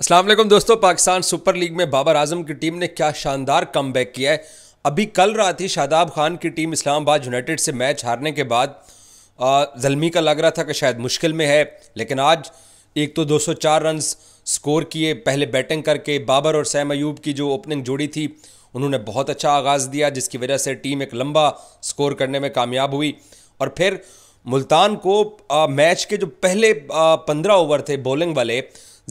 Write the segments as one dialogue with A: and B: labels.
A: असलम दोस्तों Pakistan super league में बाबर आजम की टीम ने क्या शानदार कम किया है अभी कल रात ही शादाब खान की टीम इस्लामाबाद यूनाइटेड से मैच हारने के बाद जलमी का लग रहा था कि शायद मुश्किल में है लेकिन आज एक तो 204 रन स्कोर किए पहले बैटिंग करके बाबर और सैम अयूब की जो ओपनिंग जोड़ी थी उन्होंने बहुत अच्छा आगाज़ दिया जिसकी वजह से टीम एक लंबा स्कोर करने में कामयाब हुई और फिर मुल्तान को आ, मैच के जो पहले पंद्रह ओवर थे बॉलिंग वाले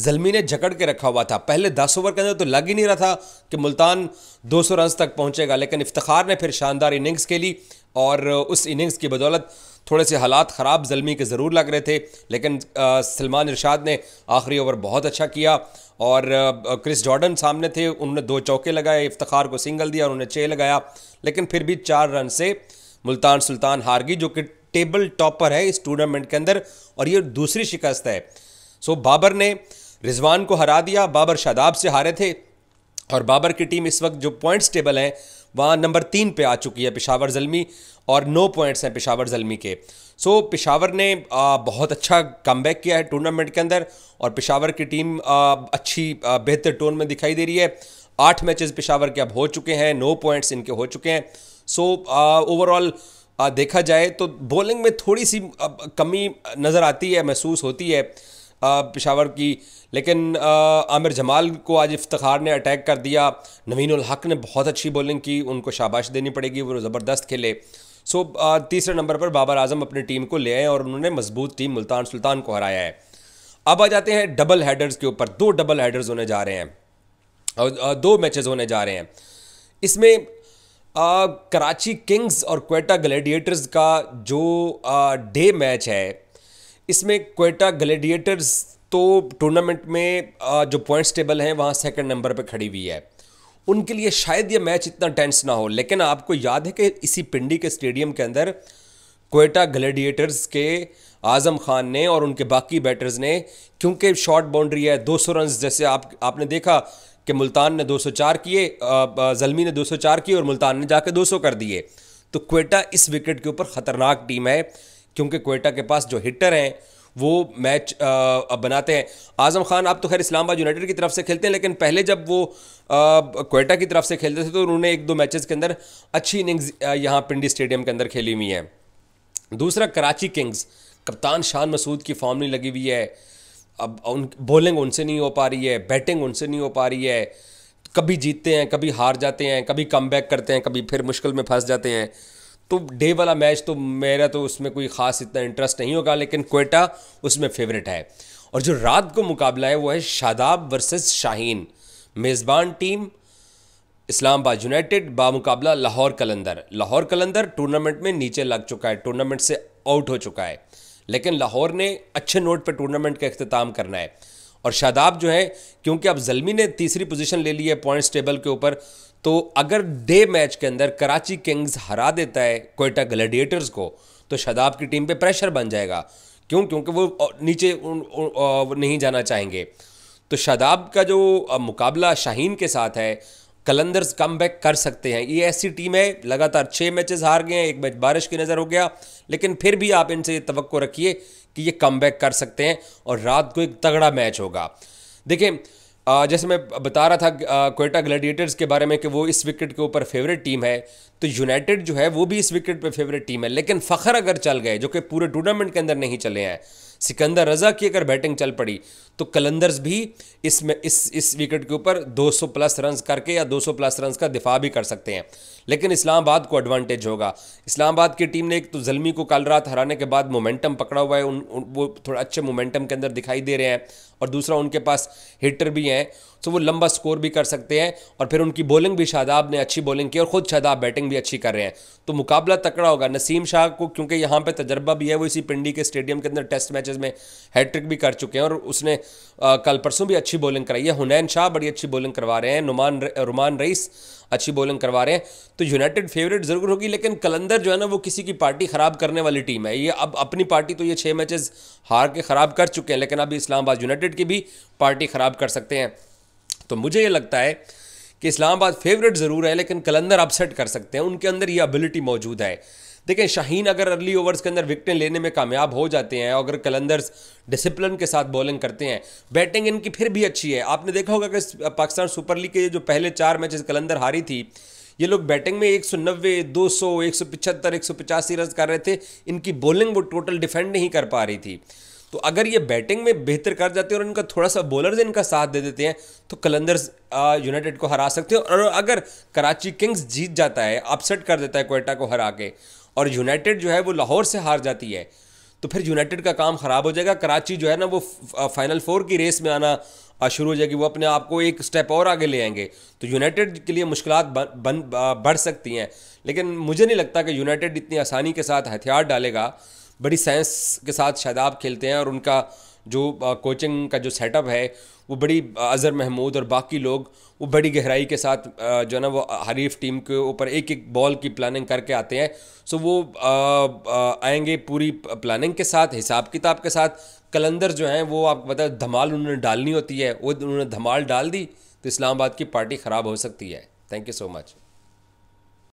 A: जलमी ने जकड़ के रखा हुआ था पहले दस ओवर के अंदर तो लग ही नहीं रहा था कि मुल्तान 200 रन तक पहुंचेगा लेकिन इफ्तार ने फिर शानदार इनिंग्स खेली और उस इनिंग्स की बदौलत थोड़े से हालात ख़राब जलमी के ज़रूर लग रहे थे लेकिन सलमान इरशाद ने आखिरी ओवर बहुत अच्छा किया और क्रिस जॉर्डन सामने थे उन्होंने दो चौके लगाए इफ्तार को सिंगल दिया और उन्होंने छः लगाया लेकिन फिर भी चार रन से मुल्तान सुल्तान हार गई जो कि टेबल टॉपर है इस टूर्नामेंट के अंदर और ये दूसरी शिकस्त है सो बाबर ने रिजवान को हरा दिया बाबर शादाब से हारे थे और बाबर की टीम इस वक्त जो पॉइंट्स टेबल हैं वहाँ नंबर तीन पे आ चुकी है पिशावर जलमी और नौ पॉइंट्स हैं पिशावर जलमी के सो so, पिशावर ने आ, बहुत अच्छा कम किया है टूर्नामेंट के अंदर और पिशावर की टीम आ, अच्छी बेहतर टोन में दिखाई दे रही है आठ मैचेस पिशावर के अब हो चुके हैं नौ पॉइंट्स इनके हो चुके हैं सो ओवरऑल देखा जाए तो बॉलिंग में थोड़ी सी कमी नज़र आती है महसूस होती है पिशावर की लेकिन आमिर जमाल को आज इफ्तार ने अटैक कर दिया नवीन हक ने बहुत अच्छी बॉलिंग की उनको शाबाश देनी पड़ेगी वो ज़बरदस्त खेले सो तीसरे नंबर पर बाबर आजम अपनी टीम को ले आए और उन्होंने मजबूत टीम मुल्तान सुल्तान को हराया है अब आ जाते हैं डबल हेडर्स के ऊपर दो डबल हेडर्स होने जा रहे हैं और दो मैचेस होने जा रहे हैं इसमें कराची किंग्स और क्वेटा ग्लैडिएटर्स का जो डे मैच है इसमें कोयटा ग्लेडिएटर्स तो टूर्नामेंट में जो पॉइंट्स टेबल हैं वहाँ सेकंड नंबर पे खड़ी हुई है उनके लिए शायद ये मैच इतना टेंस ना हो लेकिन आपको याद है कि इसी पिंडी के स्टेडियम के अंदर कोयटा ग्लेडिएटर्स के आज़म खान ने और उनके बाकी बैटर्स ने क्योंकि शॉर्ट बाउंड्री है 200 रन जैसे आप आपने देखा कि मुल्तान ने 204 किए जलमी ने 204 किए और मुल्तान ने जाके 200 कर दिए तो क्वेटा इस विकेट के ऊपर ख़तरनाक टीम है क्योंकि कोयटा के पास जो हिटर हैं वो मैच आ, बनाते हैं आज़म खान आप तो खैर इस्लामाबाद यूनाइटेड की तरफ से खेलते हैं लेकिन पहले जब वो कोयटा की तरफ से खेलते थे तो उन्होंने एक दो मैचेस के अंदर अच्छी इनिंग्स यहाँ पिंडी स्टेडियम के अंदर खेली हुई हैं दूसरा कराची किंग्स कप्तान शान मसूद की फॉर्म नहीं लगी हुई है अब उन बॉलिंग उनसे नहीं हो पा रही है बैटिंग उनसे नहीं हो पा रही है कभी जीतते हैं कभी हार जाते हैं कभी कम बैक करते हैं कभी फिर मुश्किल में फंस जाते हैं तो डे वाला मैच तो मेरा तो उसमें कोई ख़ास इतना इंटरेस्ट नहीं होगा लेकिन कोयटा उसमें फेवरेट है और जो रात को मुकाबला है वो है शादाब वर्सेस शाहीन मेज़बान टीम इस्लामाबाद यूनाइटेड बामुकाबला लाहौर कलंदर लाहौर कलंदर टूर्नामेंट में नीचे लग चुका है टूर्नामेंट से आउट हो चुका है लेकिन लाहौर ने अच्छे नोट पर टूर्नामेंट का अख्ताम करना है और शादाब जो है क्योंकि अब जलमी ने तीसरी पोजीशन ले ली है पॉइंट्स टेबल के ऊपर तो अगर डे मैच के अंदर कराची किंग्स हरा देता है कोयटा ग्लैडिएटर्स को तो शादाब की टीम पे प्रेशर बन जाएगा क्यों क्योंकि वो नीचे उन, नहीं जाना चाहेंगे तो शादाब का जो मुकाबला शाहीन के साथ है कलंदर्स कम कर सकते हैं ये ऐसी टीम है लगातार छः मैचेस हार गए हैं एक मैच बारिश की नज़र हो गया लेकिन फिर भी आप इनसे ये तो रखिए कि ये कम कर सकते हैं और रात को एक तगड़ा मैच होगा देखिए जैसे मैं बता रहा था कोयटा ग्लैडिएटर्स के बारे में कि वो इस विकेट के ऊपर फेवरेट टीम है तो यूनाइटेड जो है वो भी इस विकेट पे फेवरेट टीम है लेकिन फ़खर अगर चल गए जो कि पूरे टूर्नामेंट के अंदर नहीं चले हैं सिकंदर रजा की अगर बैटिंग चल पड़ी तो कलंदर्स भी इसमें इस इस विकेट के ऊपर 200 प्लस रन करके या 200 प्लस रन का दिफा भी कर सकते हैं लेकिन इस्लामाबाद को एडवांटेज होगा इस्लामाबाद की टीम ने एक तो जलमी को कल रात हराने के बाद मोमेंटम पकड़ा हुआ है उन, उन वो थोड़ा अच्छे मोमेंटम के अंदर दिखाई दे रहे हैं और दूसरा उनके पास हिटर भी हैं तो वो लंबा स्कोर भी कर सकते हैं और फिर उनकी बॉलिंग भी शादाब ने अच्छी बॉलिंग की और ख़ुद शादाब बैटिंग भी अच्छी कर रहे हैं तो मुकाबला तकड़ा होगा नसीम शाह को क्योंकि यहाँ पर तजर्बा भी है वो इसी पिंडी के स्टेडियम के अंदर टेस्ट मैच मैचेस में हैट्रिक भी कर चुके हैं और उसने आ, कल परसों भी अच्छी बॉलिंग कराई है हुनैन शाह बड़ी अच्छी बॉलिंग करवा रहे हैं नुमान रुमान रईस अच्छी बॉलिंग करवा रहे हैं तो यूनाइटेड फेवरेट ज़रूर होगी लेकिन कलंदर जो है ना वो किसी की पार्टी ख़राब करने वाली टीम है ये अब अपनी पार्टी तो ये छः मैचेस हार के ख़राब कर चुके हैं लेकिन अभी इस्लामाबाद यूनाइटेड की भी पार्टी ख़राब कर सकते हैं तो मुझे ये लगता है कि इस्लामाबाद फेवरेट ज़रूर है लेकिन कलंदर अपसेट कर सकते हैं उनके अंदर ये एबिलिटी मौजूद है देखें शाहीन अगर अर्ली ओवर्स के अंदर विकटें लेने में कामयाब हो जाते हैं अगर कलंदर्स डिसिप्लिन के साथ बॉलिंग करते हैं बैटिंग इनकी फिर भी अच्छी है आपने देखा होगा कि पाकिस्तान सुपर लीग के जो पहले चार मैचेस कलंदर हारी थी ये लोग बैटिंग में एक सौ नब्बे दो सौ एक सौ पिचहत्तर एक सौ पिचासी रन कर रहे थे इनकी बॉलिंग वो टोटल डिफेंड नहीं कर पा रही थी तो अगर ये बैटिंग में बेहतर कर जाते हैं और इनका थोड़ा सा बॉलर इनका साथ दे देते हैं तो कलंदर्स यूनाइटेड को हरा सकते हैं और अगर कराची किंग्स जीत जाता है अपसेट कर देता है कोयटा को हरा के और यूनाइटेड जो है वो लाहौर से हार जाती है तो फिर यूनाइटेड का काम ख़राब हो जाएगा कराची जो है ना वो फाइनल फोर की रेस में आना शुरू हो जाएगी वो अपने आप को एक स्टेप और आगे ले आएंगे तो यूनाइटेड के लिए मुश्किल बन बढ़ सकती हैं लेकिन मुझे नहीं लगता कि यूनाइटेड इतनी आसानी के साथ हथियार डालेगा बड़ी साइंस के साथ शायद खेलते हैं और उनका जो कोचिंग का जो सेटअप है वो बड़ी अज़र महमूद और बाकी लोग वो बड़ी गहराई के साथ जो है ना वो हरीफ टीम के ऊपर एक एक बॉल की प्लानिंग करके आते हैं सो वो आएंगे पूरी प्लानिंग के साथ हिसाब किताब के साथ कलंदर जो हैं वो आपको पता है धमाल उन्होंने डालनी होती है वो उन्होंने धमाल डाल दी तो इस्लामाबाद की पार्टी ख़राब हो सकती है थैंक यू सो मच